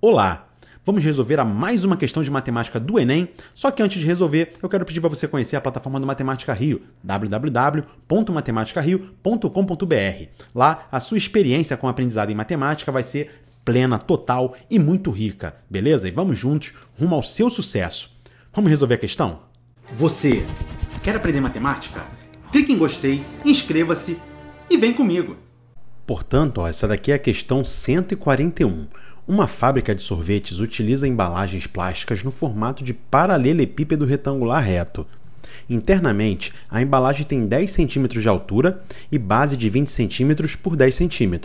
Olá! Vamos resolver a mais uma questão de matemática do Enem. Só que antes de resolver, eu quero pedir para você conhecer a plataforma do Matemática Rio, www.matematicario.com.br. Lá, a sua experiência com o aprendizado em matemática vai ser plena, total e muito rica, beleza? E vamos juntos rumo ao seu sucesso. Vamos resolver a questão? Você quer aprender matemática? Clique em gostei, inscreva-se e vem comigo. Portanto, ó, essa daqui é a questão 141. Uma fábrica de sorvetes utiliza embalagens plásticas no formato de paralelepípedo retangular reto. Internamente, a embalagem tem 10 cm de altura e base de 20 cm por 10 cm.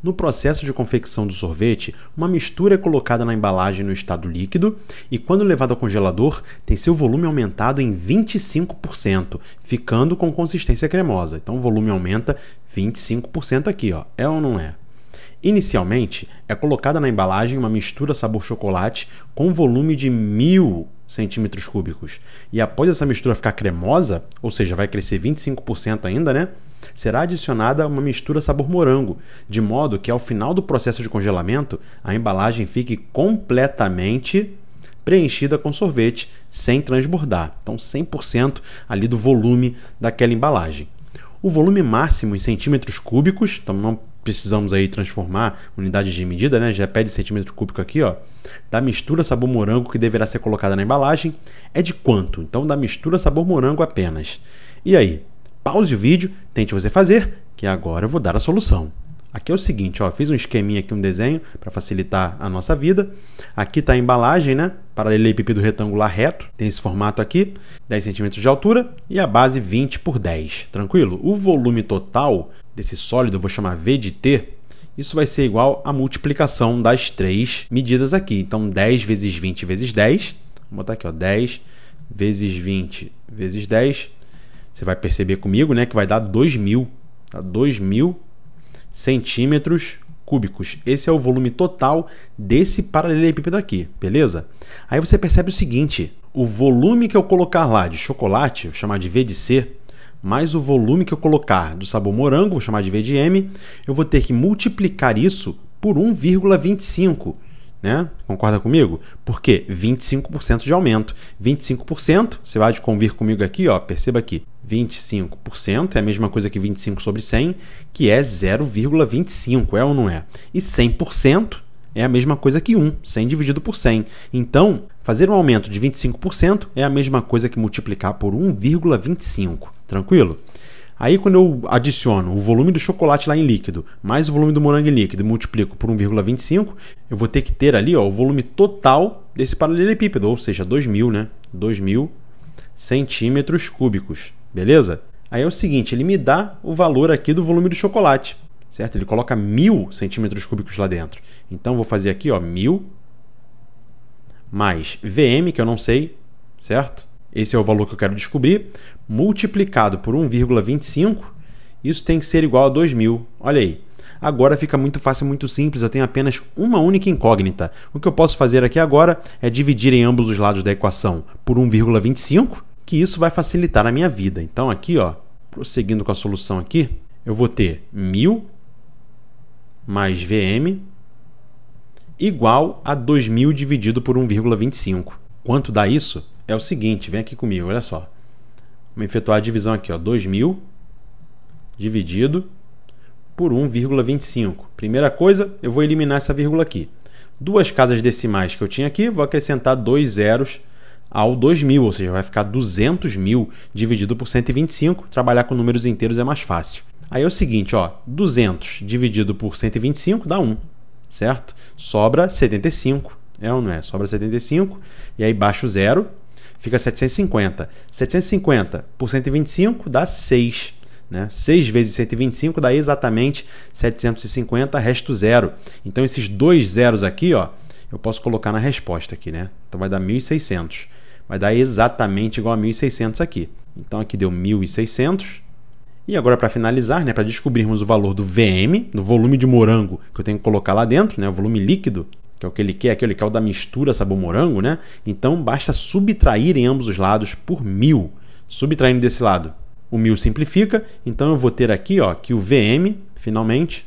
No processo de confecção do sorvete, uma mistura é colocada na embalagem no estado líquido e, quando levada ao congelador, tem seu volume aumentado em 25%, ficando com consistência cremosa. Então, o volume aumenta 25% aqui, ó. É ou não é? Inicialmente, é colocada na embalagem uma mistura sabor chocolate com volume de mil centímetros cúbicos. E após essa mistura ficar cremosa, ou seja, vai crescer 25% ainda, né? Será adicionada uma mistura sabor morango, de modo que ao final do processo de congelamento, a embalagem fique completamente preenchida com sorvete, sem transbordar. Então, 100% ali do volume daquela embalagem. O volume máximo em centímetros cúbicos, então não precisamos aí transformar unidades de medida, né? Já pede centímetro cúbico aqui, ó. Da mistura sabor morango que deverá ser colocada na embalagem é de quanto? Então, da mistura sabor morango apenas. E aí? Pause o vídeo, tente você fazer, que agora eu vou dar a solução. Aqui é o seguinte, ó, fiz um esqueminha aqui, um desenho para facilitar a nossa vida. Aqui está a embalagem, né? Paralelepípedo retangular reto, tem esse formato aqui, 10 centímetros de altura e a base 20 por 10, tranquilo? O volume total desse sólido, vou chamar V de T, isso vai ser igual à multiplicação das três medidas aqui. Então, 10 vezes 20 vezes 10, vou botar aqui, ó, 10 vezes 20 vezes 10, você vai perceber comigo né, que vai dar 2.000, tá? 2.000 centímetros cúbicos. Esse é o volume total desse paralelepípedo aqui, beleza? Aí você percebe o seguinte, o volume que eu colocar lá de chocolate, vou chamar de V de C, mais o volume que eu colocar do sabor morango, vou chamar de V de M, eu vou ter que multiplicar isso por 1,25 né? Concorda comigo? Por quê? 25% de aumento. 25%, você vai convir comigo aqui, ó, perceba aqui, 25% é a mesma coisa que 25 sobre 100, que é 0,25, é ou não é? E 100% é a mesma coisa que 1, 100 dividido por 100. Então, fazer um aumento de 25% é a mesma coisa que multiplicar por 1,25, tranquilo? Aí quando eu adiciono o volume do chocolate lá em líquido, mais o volume do morango em líquido, multiplico por 1,25, eu vou ter que ter ali ó, o volume total desse paralelepípedo, ou seja, 2.000, né? 2.000 centímetros cúbicos, beleza? Aí é o seguinte, ele me dá o valor aqui do volume do chocolate, certo? Ele coloca 1.000 centímetros cúbicos lá dentro. Então vou fazer aqui ó, 1.000 mais VM, que eu não sei, certo? esse é o valor que eu quero descobrir, multiplicado por 1,25, isso tem que ser igual a 2.000. Olha aí. Agora fica muito fácil, muito simples, eu tenho apenas uma única incógnita. O que eu posso fazer aqui agora é dividir em ambos os lados da equação por 1,25, que isso vai facilitar a minha vida. Então aqui, ó, prosseguindo com a solução aqui, eu vou ter 1.000 mais VM igual a 2.000 dividido por 1,25. Quanto dá isso? é o seguinte, vem aqui comigo, olha só. Vamos efetuar a divisão aqui, ó, 2.000 dividido por 1,25. Primeira coisa, eu vou eliminar essa vírgula aqui. Duas casas decimais que eu tinha aqui, vou acrescentar dois zeros ao 2.000, ou seja, vai ficar 200 mil dividido por 125. Trabalhar com números inteiros é mais fácil. Aí é o seguinte, ó, 200 dividido por 125 dá 1, certo? Sobra 75, é ou não é? Sobra 75, e aí baixo o zero, fica 750. 750 por 125 dá 6. Né? 6 vezes 125 dá exatamente 750, resto zero. Então, esses dois zeros aqui, ó, eu posso colocar na resposta aqui. Né? Então, vai dar 1.600. Vai dar exatamente igual a 1.600 aqui. Então, aqui deu 1.600. E agora, para finalizar, né, para descobrirmos o valor do VM, do volume de morango que eu tenho que colocar lá dentro, né, o volume líquido, que é o que ele quer, aquele que é o da mistura sabor-morango, né? Então basta subtrair em ambos os lados por mil. Subtraindo desse lado, o mil simplifica, então eu vou ter aqui ó, que o VM, finalmente,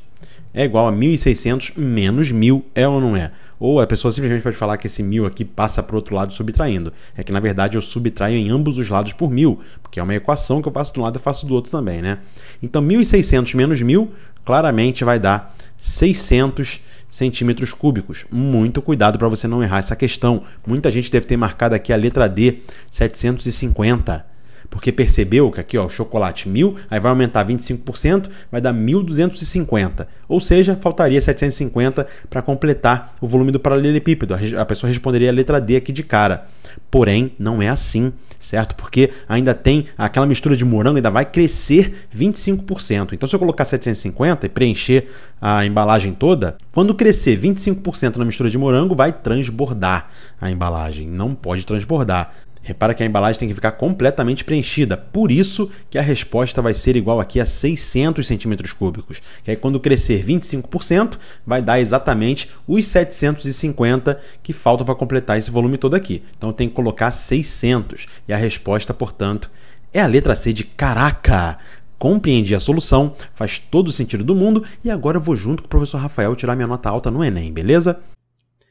é igual a 1.600 menos 1.000, é ou não é? Ou a pessoa simplesmente pode falar que esse 1.000 aqui passa para o outro lado subtraindo. É que, na verdade, eu subtraio em ambos os lados por 1.000, porque é uma equação que eu faço de um lado e faço do outro também, né? Então, 1.600 menos 1.000 claramente vai dar 600 centímetros cúbicos. Muito cuidado para você não errar essa questão. Muita gente deve ter marcado aqui a letra D, 750 porque percebeu que aqui ó, o chocolate 1.000, aí vai aumentar 25%, vai dar 1.250. Ou seja, faltaria 750 para completar o volume do paralelepípedo. A pessoa responderia a letra D aqui de cara. Porém, não é assim, certo? Porque ainda tem aquela mistura de morango, ainda vai crescer 25%. Então, se eu colocar 750 e preencher a embalagem toda, quando crescer 25% na mistura de morango, vai transbordar a embalagem. Não pode transbordar. Repara que a embalagem tem que ficar completamente preenchida, por isso que a resposta vai ser igual aqui a 600 centímetros cúbicos, que aí quando crescer 25% vai dar exatamente os 750 que faltam para completar esse volume todo aqui. Então tem que colocar 600 e a resposta, portanto, é a letra C de Caraca! compreendi a solução, faz todo o sentido do mundo e agora eu vou junto com o professor Rafael tirar minha nota alta no Enem, beleza?